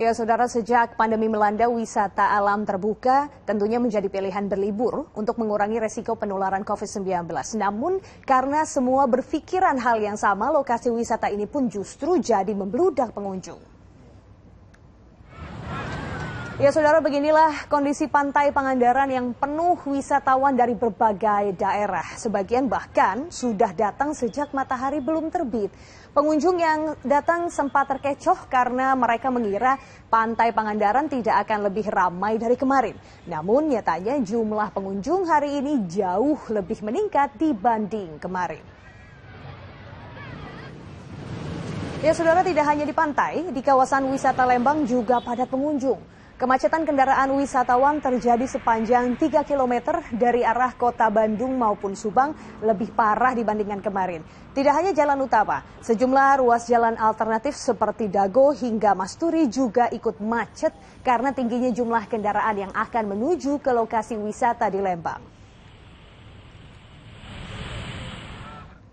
Ya, saudara, sejak pandemi melanda, wisata alam terbuka tentunya menjadi pilihan berlibur untuk mengurangi resiko penularan COVID-19. Namun, karena semua berpikiran hal yang sama, lokasi wisata ini pun justru jadi membludak pengunjung. Ya saudara beginilah kondisi pantai Pangandaran yang penuh wisatawan dari berbagai daerah. Sebagian bahkan sudah datang sejak matahari belum terbit. Pengunjung yang datang sempat terkecoh karena mereka mengira pantai Pangandaran tidak akan lebih ramai dari kemarin. Namun nyatanya jumlah pengunjung hari ini jauh lebih meningkat dibanding kemarin. Ya saudara tidak hanya di pantai, di kawasan wisata Lembang juga padat pengunjung. Kemacetan kendaraan wisatawan terjadi sepanjang tiga km dari arah kota Bandung maupun Subang lebih parah dibandingkan kemarin. Tidak hanya jalan utama, sejumlah ruas jalan alternatif seperti Dago hingga Masturi juga ikut macet karena tingginya jumlah kendaraan yang akan menuju ke lokasi wisata di Lembang.